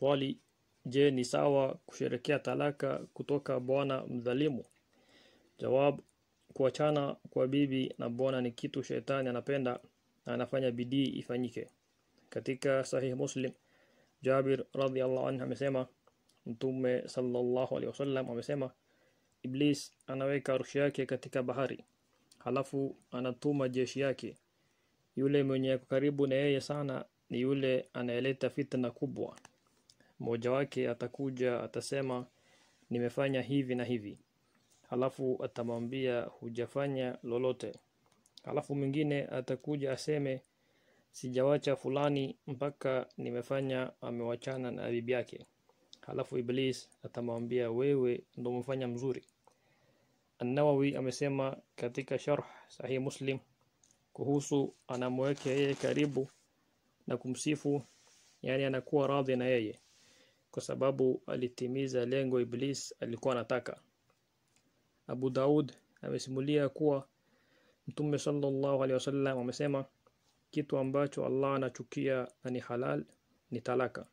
Swali: Je, ni sawa kusherekea talaka kutoka bwana mdhalimu? Jawab: kuachana kwa bibi na bwana ni kitu shetani anapenda na anafanya bidii ifanyike. Katika Sahih Muslim, Jabir radhiallahu anhu amesema Mtume sallallahu alaihi wasallam amesema, Iblis anaweka arushi yake katika bahari, halafu anatuma jeshi yake. Yule mwenye karibu na yeye sana ni yule anayeleta fitna kubwa mmoja wake atakuja atasema nimefanya hivi na hivi, halafu atamwambia hujafanya lolote. Halafu mwingine atakuja aseme sijawacha fulani mpaka nimefanya amewachana na bibi yake. Halafu Iblis atamwambia wewe ndo umefanya mzuri. An-Nawawi amesema katika sharh Sahih Muslim kuhusu anamweke yeye karibu na kumsifu, yani anakuwa radhi na yeye kwa sababu alitimiza lengo Iblis alikuwa anataka. Abu Daud amesimulia kuwa Mtume sallallahu alaihi wasallam amesema kitu ambacho Allah anachukia na ni halal ni talaka.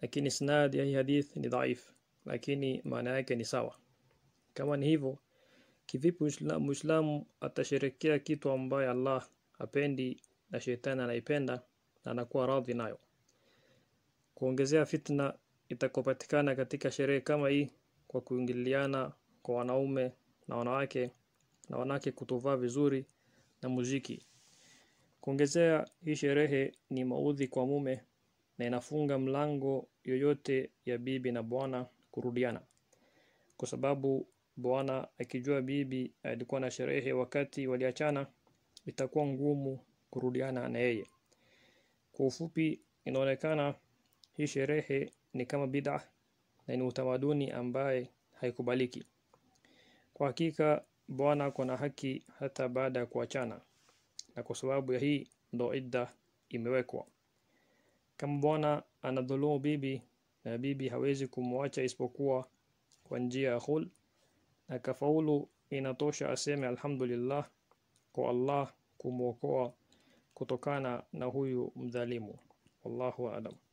Lakini isnad ya hii hadith ni dhaif, lakini maana yake ni sawa. Kama ni hivyo, kivipi Muislamu atasherekea kitu ambaye Allah apendi na shetani anaipenda na anakuwa radhi nayo? kuongezea fitna itakopatikana katika sherehe kama hii kwa kuingiliana kwa wanaume na wanawake na wanawake kutovaa vizuri na muziki. Kuongezea hii sherehe ni maudhi kwa mume na inafunga mlango yoyote ya bibi na bwana kurudiana, kwa sababu bwana akijua bibi alikuwa na sherehe wakati waliachana, itakuwa ngumu kurudiana na yeye. Kwa ufupi, inaonekana hii sherehe ni kama bid'a na ni utamaduni ambaye haikubaliki. Kwa hakika bwana kuna haki hata baada ya kuachana, na kwa sababu ya hii ndo idda imewekwa. Kama bwana anadhulumu bibi na bibi hawezi kumwacha isipokuwa kwa njia ya hul, na kafaulu inatosha aseme alhamdulillah kwa Allah kumwokoa kutokana na huyu mdhalimu. Wallahu aalam.